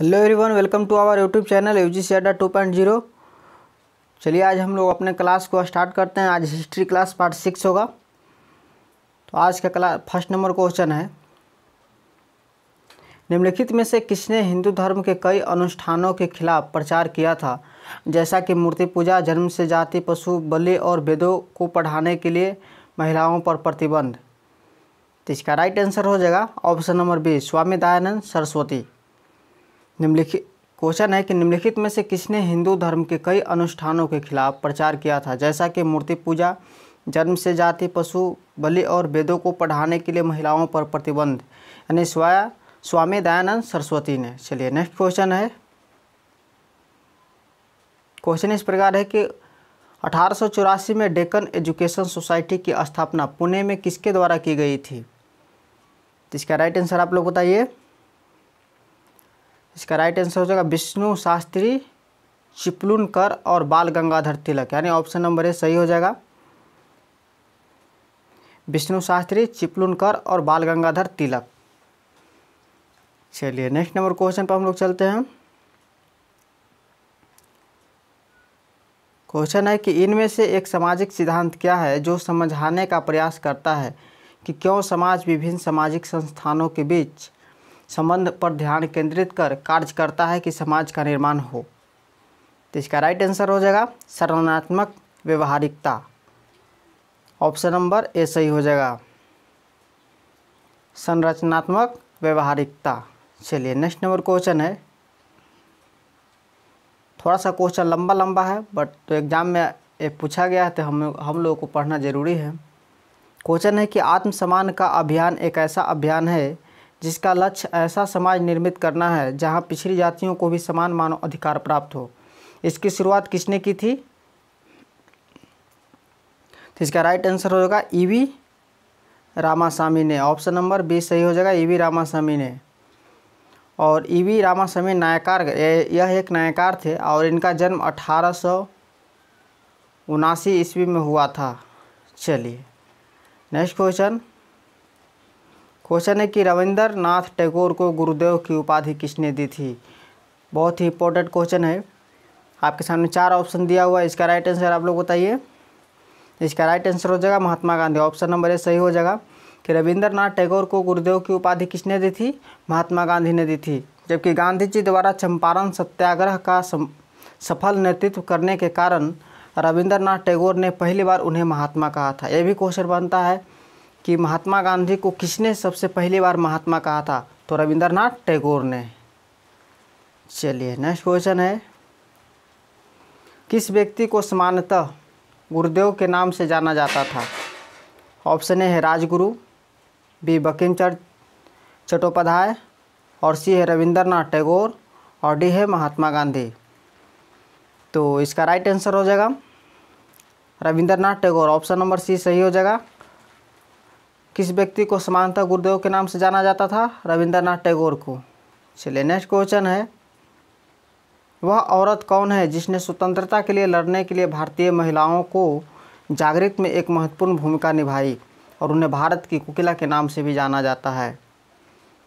hello everyone welcome to our YouTube channel यू जी सेडा टू पॉइंट जीरो चलिए आज हम लोग अपने क्लास को स्टार्ट करते हैं आज हिस्ट्री क्लास पार्ट सिक्स होगा तो आज का क्लास फर्स्ट नंबर क्वेश्चन है निम्नलिखित में से किसने हिंदू धर्म के कई अनुष्ठानों के खिलाफ प्रचार किया था जैसा कि मूर्ति पूजा जन्म से जाति पशु बलि और वेदों को पढ़ाने के लिए महिलाओं पर प्रतिबंध तो इसका राइट आंसर हो जाएगा option number B Swami Dayanand Saraswati निम्नलिखित क्वेश्चन है कि निम्नलिखित में से किसने हिंदू धर्म के कई अनुष्ठानों के खिलाफ प्रचार किया था जैसा कि मूर्ति पूजा जन्म से जाति पशु बलि और वेदों को पढ़ाने के लिए महिलाओं पर प्रतिबंध यानी स्वाया स्वामी दयानंद सरस्वती ने चलिए नेक्स्ट क्वेश्चन है क्वेश्चन इस प्रकार है कि अठारह में डेकन एजुकेशन सोसाइटी की स्थापना पुणे में किसके द्वारा की गई थी तो इसका राइट आंसर आप लोग बताइए इसका राइट आंसर हो जाएगा विष्णु शास्त्री चिपलुनकर और बाल गंगाधर तिलक यानी ऑप्शन नंबर ए सही हो जाएगा विष्णु शास्त्री चिपलुनकर और बाल गंगाधर तिलक चलिए नेक्स्ट नंबर क्वेश्चन पर हम लोग चलते हैं क्वेश्चन है कि इनमें से एक सामाजिक सिद्धांत क्या है जो समझाने का प्रयास करता है कि क्यों समाज विभिन्न सामाजिक संस्थानों के बीच संबंध पर ध्यान केंद्रित कर कार्य करता है कि समाज का निर्माण हो तो इसका राइट आंसर हो जाएगा सर्वनात्मक व्यवहारिकता ऑप्शन नंबर ए सही हो जाएगा संरचनात्मक व्यवहारिकता चलिए नेक्स्ट नंबर क्वेश्चन है थोड़ा सा क्वेश्चन लंबा लंबा है बट तो एग्ज़ाम में ये पूछा गया है तो हम हम लोगों को पढ़ना ज़रूरी है क्वेश्चन है कि आत्मसमान का अभियान एक ऐसा अभियान है जिसका लक्ष्य ऐसा समाज निर्मित करना है जहां पिछड़ी जातियों को भी समान मानव अधिकार प्राप्त हो इसकी शुरुआत किसने की थी तो इसका राइट आंसर हो जाएगा ईवी e रामास्वामी ने ऑप्शन नंबर बी सही हो जाएगा ईवी e रामास्वामी ने और ईवी e रामास्वामी नायकार यह एक नायकार थे और इनका जन्म अठारह सौ उनासी ईस्वी में हुआ था चलिए नेक्स्ट क्वेश्चन क्वेश्चन है कि रविंद्र नाथ टैगोर को गुरुदेव की उपाधि किसने दी थी बहुत ही इंपॉर्टेंट क्वेश्चन है आपके सामने चार ऑप्शन दिया हुआ है इसका राइट आंसर आप लोग बताइए इसका राइट आंसर हो जाएगा Mahatma Gandhi option number A सही हो जाएगा कि नाथ टैगोर को गुरुदेव की उपाधि किसने दी थी महात्मा गांधी ने दी थी जबकि गांधी जी द्वारा चंपारण सत्याग्रह का सम, सफल नेतृत्व करने के कारण रविंद्रनाथ टैगोर ने पहली बार उन्हें महात्मा कहा था यह भी क्वेश्चन बनता है कि महात्मा गांधी को किसने सबसे पहली बार महात्मा कहा था तो रविंद्रनाथ टैगोर ने चलिए नेक्स्ट क्वेश्चन है किस व्यक्ति को सामान्यतः गुरुदेव के नाम से जाना जाता था ऑप्शन ए है राजगुरु बी बकिम चट्टोपाध्याय और सी है रविंद्रनाथ टैगोर और डी है महात्मा गांधी तो इसका राइट आंसर हो जाएगा Rabindranath Tagore option number C सही हो जाएगा किस व्यक्ति को समानता गुरुदेव के नाम से जाना जाता था रविंद्रनाथ टैगोर को चलिए नेक्स्ट क्वेश्चन है वह औरत कौन है जिसने स्वतंत्रता के लिए लड़ने के लिए भारतीय महिलाओं को जागृत में एक महत्वपूर्ण भूमिका निभाई और उन्हें भारत की कुकिला के नाम से भी जाना जाता है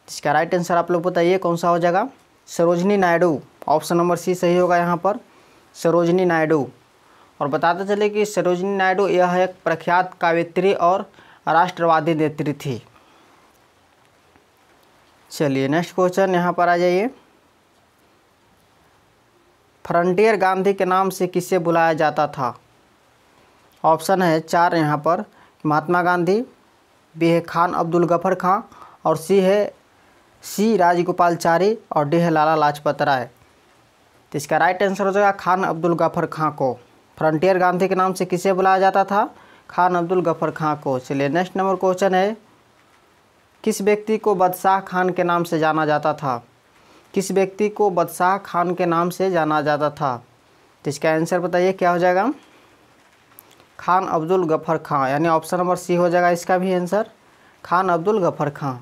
इसका राइट आंसर आप लोग बताइए कौन सा हो जाएगा Sarojini Naidu option number C सही होगा यहाँ पर सरोजनी नायडू और बताते चले कि सरोजनी नायडू यह एक प्रख्यात कावित्री और राष्ट्रवादी नेत्री थी चलिए नेक्स्ट क्वेश्चन यहाँ पर आ जाइए फ्रंटियर गांधी के नाम से किसे बुलाया जाता था ऑप्शन है चार यहाँ पर महात्मा गांधी बी है खान अब्दुल गफर खां और सी है सी राजगोपालचारी और डी है लाला लाजपत राय तो इसका राइट आंसर हो जाएगा खान अब्दुल गफर खां को फ्रंटियर गांधी के नाम से किसे बुलाया जाता था खान अब्दुल गफ़र खां को चलिए नेक्स्ट नंबर क्वेश्चन है किस व्यक्ति को बदशाह खान के नाम से जाना जाता था किस व्यक्ति को बदशाह खान के नाम से जाना जाता था तो इसका आंसर बताइए क्या हो जाएगा खान अब्दुल गफ़र खां यानी ऑप्शन नंबर सी हो जाएगा इसका भी आंसर खान अब्दुल गफ़र खां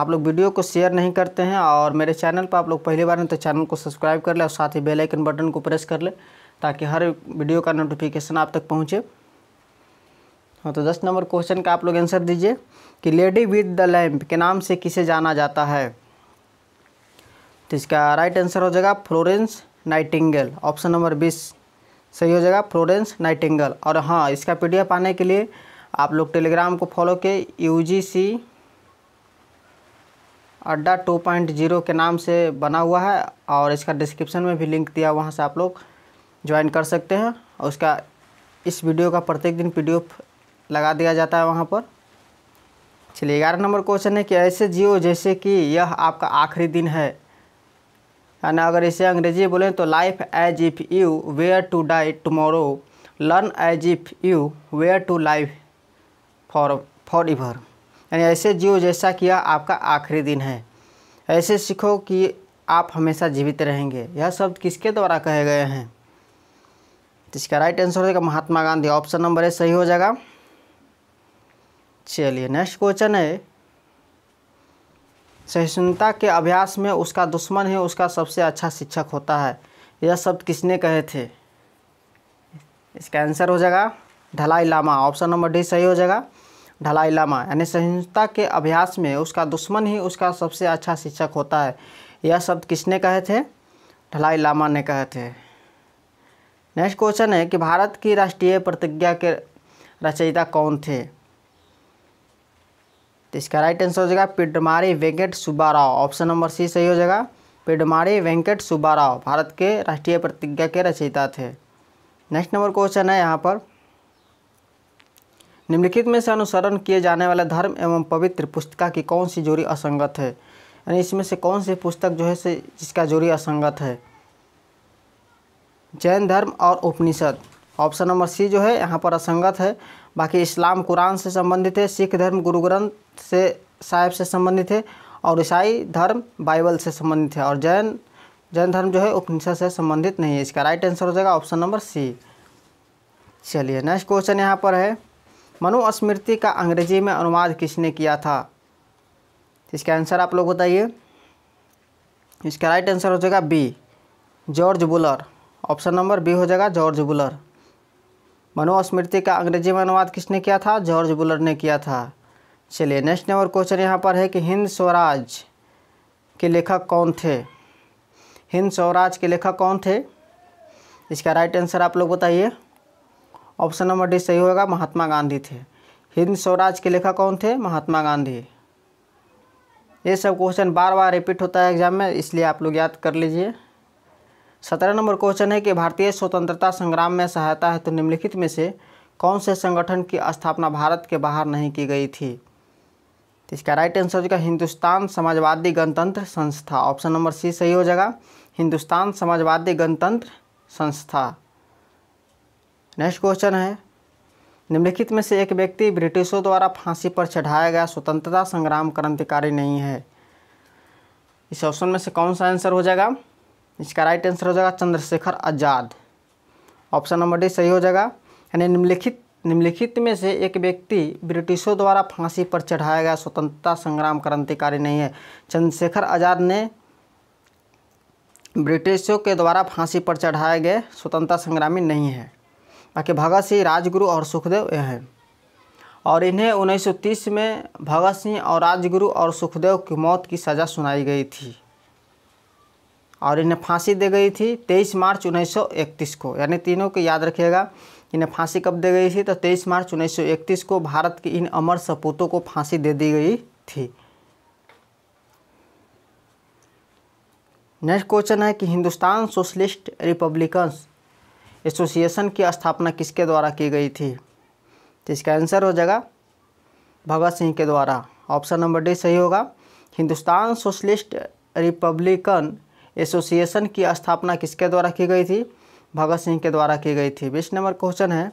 आप लोग वीडियो को शेयर नहीं करते हैं और मेरे चैनल पर आप लोग पहली बार हैं तो चैनल को सब्सक्राइब कर लें और साथ ही बेल आइकन बटन को प्रेस कर लें ताकि हर वीडियो का नोटिफिकेशन आप तक पहुँचे हाँ तो दस नंबर क्वेश्चन का आप लोग आंसर दीजिए कि लेडी विद द लैम्प के नाम से किसे जाना जाता है तो इसका राइट आंसर हो जाएगा फ्लोरेंस नाइटिंगल ऑप्शन नंबर बीस सही हो जाएगा फ्लोरेंस नाइटिंगल और हाँ इसका पी आने के लिए आप लोग टेलीग्राम को फॉलो के यू अड्डा टू पॉइंट जीरो के नाम से बना हुआ है और इसका डिस्क्रिप्शन में भी लिंक दिया वहाँ से आप लोग ज्वाइन कर सकते हैं और उसका इस वीडियो का प्रत्येक दिन पीडीएफ लगा दिया जाता है वहाँ पर चलिए ग्यारह नंबर क्वेश्चन है कि ऐसे जियो जैसे कि यह आपका आखिरी दिन है यानी अगर इसे अंग्रेजी बोलें तो life as if you were to die tomorrow learn as if you were to life for forever यानी ऐसे जियो जैसा कि यह आपका आखिरी दिन है ऐसे सीखो कि आप हमेशा जीवित रहेंगे यह शब्द किसके द्वारा कहे गए हैं इसका राइट आंसर होगा Mahatma Gandhi option number A सही हो जाएगा चलिए नेक्स्ट क्वेश्चन है सहिष्णुता के अभ्यास में उसका दुश्मन है उसका सबसे अच्छा शिक्षक होता है यह शब्द किसने कहे थे इसका आंसर हो जाएगा ढलाई लामा ऑप्शन नंबर डी सही हो जाएगा ढलाई लामा यानी सहिष्णुता के अभ्यास में उसका दुश्मन ही उसका सबसे अच्छा शिक्षक होता है यह शब्द किसने कहे थे ढलाई लामा ने कहे थे नेक्स्ट क्वेश्चन है कि भारत की राष्ट्रीय प्रतिज्ञा के रचयिता कौन थे तो इसका राइट आंसर हो जाएगा Pydimarri Venkata Subbarao option number C सही हो जाएगा पिडमारी वेंकट सुब्बाराव भारत के राष्ट्रीय प्रतिज्ञा के रचयिता थे नेक्स्ट नंबर क्वेश्चन है यहाँ पर निम्नलिखित में से अनुसरण किए जाने वाले धर्म एवं पवित्र पुस्तिका की कौन सी जोड़ी असंगत है यानी इसमें से कौन सी पुस्तक जो है से जिसका जोड़ी असंगत है जैन धर्म और उपनिषद ऑप्शन नंबर सी जो है यहाँ पर असंगत है बाकी इस्लाम कुरान से संबंधित है सिख धर्म गुरु ग्रंथ से साहिब से संबंधित है और ईसाई धर्म बाइबल से संबंधित है और जैन जैन धर्म जो है उपनिषद से संबंधित नहीं है इसका राइट आंसर हो जाएगा ऑप्शन नंबर सी चलिए नेक्स्ट क्वेश्चन यहाँ पर है मनुस्मृति का अंग्रेजी में अनुवाद किसने किया था इसका आंसर आप लोग बताइए इसका राइट आंसर हो जाएगा B George Buhler option number B हो जाएगा जॉर्ज बुलर मनोस्मृति का अंग्रेजी में अनुवाद किसने किया था जॉर्ज बुलर ने किया था चलिए नेक्स्ट नंबर क्वेश्चन यहाँ पर है कि हिंद स्वराज के लेखक कौन थे हिंद स्वराज के लेखक कौन थे इसका राइट आंसर आप लोग बताइए ऑप्शन नंबर डी सही होगा महात्मा गांधी थे हिंद स्वराज के लेखक कौन थे महात्मा गांधी ये सब क्वेश्चन बार बार रिपीट होता है एग्जाम में इसलिए आप लोग याद कर लीजिए सत्रह नंबर क्वेश्चन है कि भारतीय स्वतंत्रता संग्राम में सहायता है तो निम्नलिखित में से कौन से संगठन की स्थापना भारत के बाहर नहीं की गई थी तो इसका राइट आंसर हो जाएगा हिंदुस्तान समाजवादी गणतंत्र संस्था ऑप्शन नंबर सी सही हो जाएगा हिंदुस्तान समाजवादी गणतंत्र संस्था नेक्स्ट क्वेश्चन है निम्नलिखित में से एक व्यक्ति ब्रिटिशों द्वारा फांसी पर चढ़ाया गया स्वतंत्रता संग्राम क्रांतिकारी नहीं है इस ऑप्शन में से कौन सा आंसर हो जाएगा इसका राइट आंसर हो जाएगा Chandrashekhar Azad option number D सही हो जाएगा यानी निम्नलिखित निम्नलिखित में से एक व्यक्ति ब्रिटिशों द्वारा फांसी पर चढ़ाया गया स्वतंत्रता संग्राम क्रांतिकारी नहीं है चंद्रशेखर आज़ाद ने ब्रिटिशों के द्वारा फांसी पर चढ़ाए गए स्वतंत्रता संग्रामी नहीं है बाकी भगत सिंह राजगुरु और सुखदेव हैं और इन्हें 1930 में भगत सिंह और राजगुरु और सुखदेव की मौत की सज़ा सुनाई गई थी और इन्हें फांसी दे गई थी 23 मार्च 1931 को यानी तीनों को याद रखिएगा इन्हें फांसी कब दे गई थी तो 23 मार्च 1931 को भारत के इन अमर सपूतों को फांसी दे दी गई थी नेक्स्ट क्वेश्चन है कि हिंदुस्तान सोशलिस्ट रिपब्लिकन्स एसोसिएशन की स्थापना किसके द्वारा की गई थी तो इसका आंसर हो जाएगा भगत सिंह के द्वारा ऑप्शन नंबर डी सही होगा हिंदुस्तान सोशलिस्ट रिपब्लिकन एसोसिएशन की स्थापना किसके द्वारा की गई थी भगत सिंह के द्वारा की गई थी बीस नंबर क्वेश्चन है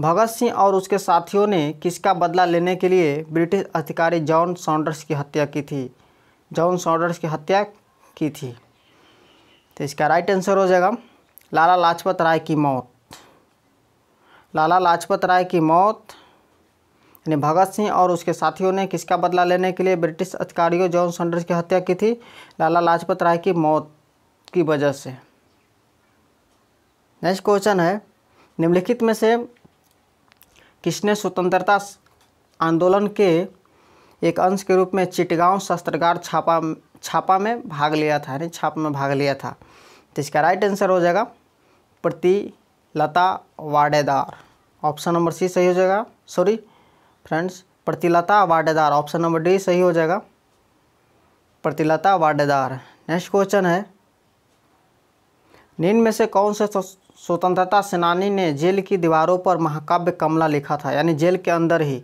भगत सिंह और उसके साथियों ने किसका बदला लेने के लिए ब्रिटिश अधिकारी जॉन सॉन्डर्स की हत्या की थी जॉन सॉन्डर्स की हत्या की थी तो इसका राइट आंसर हो जाएगा लाला लाजपत राय की मौत लाला लाजपत राय की मौत यानी भगत सिंह और उसके साथियों ने किसका बदला लेने के लिए ब्रिटिश अधिकारियों जॉन सॉन्डर्स की हत्या की थी लाला लाजपत राय की मौत की वजह से नेक्स्ट क्वेश्चन है निम्नलिखित में से किसने स्वतंत्रता आंदोलन के एक अंश के रूप में चिटगांव शस्त्रगार छापा छापा में भाग लिया था यानी छापा में भाग लिया था तो इसका राइट आंसर हो जाएगा प्रति लता वाडेदार ऑप्शन नंबर सी सही हो जाएगा sorry friends Pritilata Waddedar option number D सही हो जाएगा प्रतिलता वाडेदार नेक्स्ट क्वेश्चन है निम्न में से कौन से स्वतंत्रता सेनानी ने जेल की दीवारों पर महाकाव्य कमला लिखा था यानी जेल के अंदर ही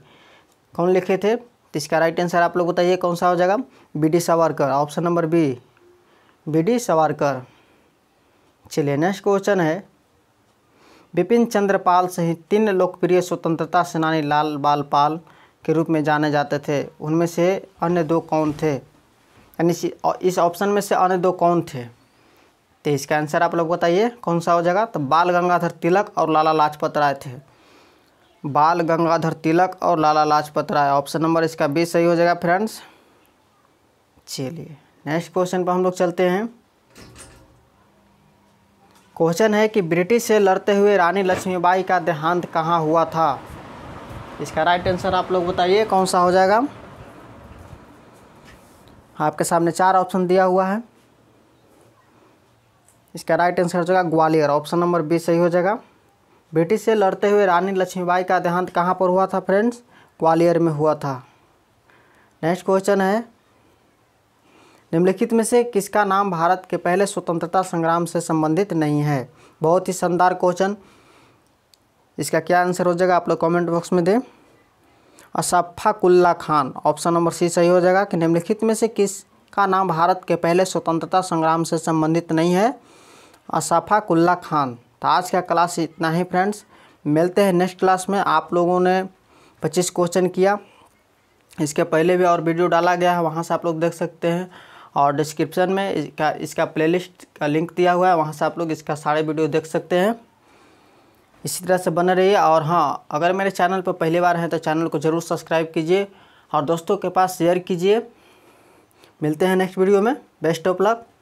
कौन लिखे थे तो इसका राइट आंसर आप लोग बताइए कौन सा हो जाएगा V D Savarkar option number B V D Savarkar चलिए नेक्स्ट क्वेश्चन है बिपिन चंद्र पाल सहित तीन लोकप्रिय स्वतंत्रता सेनानी लाल बाल पाल के रूप में जाने जाते थे उनमें से अन्य दो कौन थे यानी इस ऑप्शन में से अन्य दो कौन थे तो इसका आंसर आप लोग बताइए कौन सा हो जाएगा तो बाल गंगाधर तिलक और लाला लाजपत राय थे बाल गंगाधर तिलक और लाला लाजपत राय ऑप्शन नंबर इसका बी सही हो जाएगा फ्रेंड्स चलिए नेक्स्ट क्वेश्चन पर हम लोग चलते हैं क्वेश्चन है कि ब्रिटिश से लड़ते हुए रानी लक्ष्मीबाई का देहांत कहाँ हुआ था इसका राइट आंसर आप लोग बताइए कौन सा हो जाएगा आपके सामने चार ऑप्शन दिया हुआ है इसका राइट आंसर हो जाएगा ग्वालियर ऑप्शन नंबर बी सही हो जाएगा ब्रिटिश से लड़ते हुए रानी लक्ष्मीबाई का देहांत कहाँ पर हुआ था फ्रेंड्स ग्वालियर में हुआ था नेक्स्ट क्वेश्चन है निम्नलिखित में से किसका नाम भारत के पहले स्वतंत्रता संग्राम से संबंधित नहीं है बहुत ही शानदार क्वेश्चन इसका क्या आंसर हो जाएगा आप लोग कमेंट बॉक्स में दें Ashfaqulla Khan option number C सही हो जाएगा कि निम्नलिखित में से किसका नाम भारत के पहले स्वतंत्रता संग्राम से संबंधित नहीं है असफाकुल्ला खान तो आज का क्लास इतना ही फ्रेंड्स मिलते हैं नेक्स्ट क्लास में आप लोगों ने पच्चीस क्वेश्चन किया इसके पहले भी और वीडियो डाला गया है वहाँ से आप लोग देख सकते हैं और डिस्क्रिप्शन में इसका इसका प्लेलिस्ट का लिंक दिया हुआ है वहाँ से आप लोग इसका सारे वीडियो देख सकते हैं इसी तरह से बने रहिए और हाँ अगर मेरे चैनल पर पहली बार हैं तो चैनल को ज़रूर सब्सक्राइब कीजिए और दोस्तों के पास शेयर कीजिए मिलते हैं नेक्स्ट वीडियो में बेस्ट ऑफ लक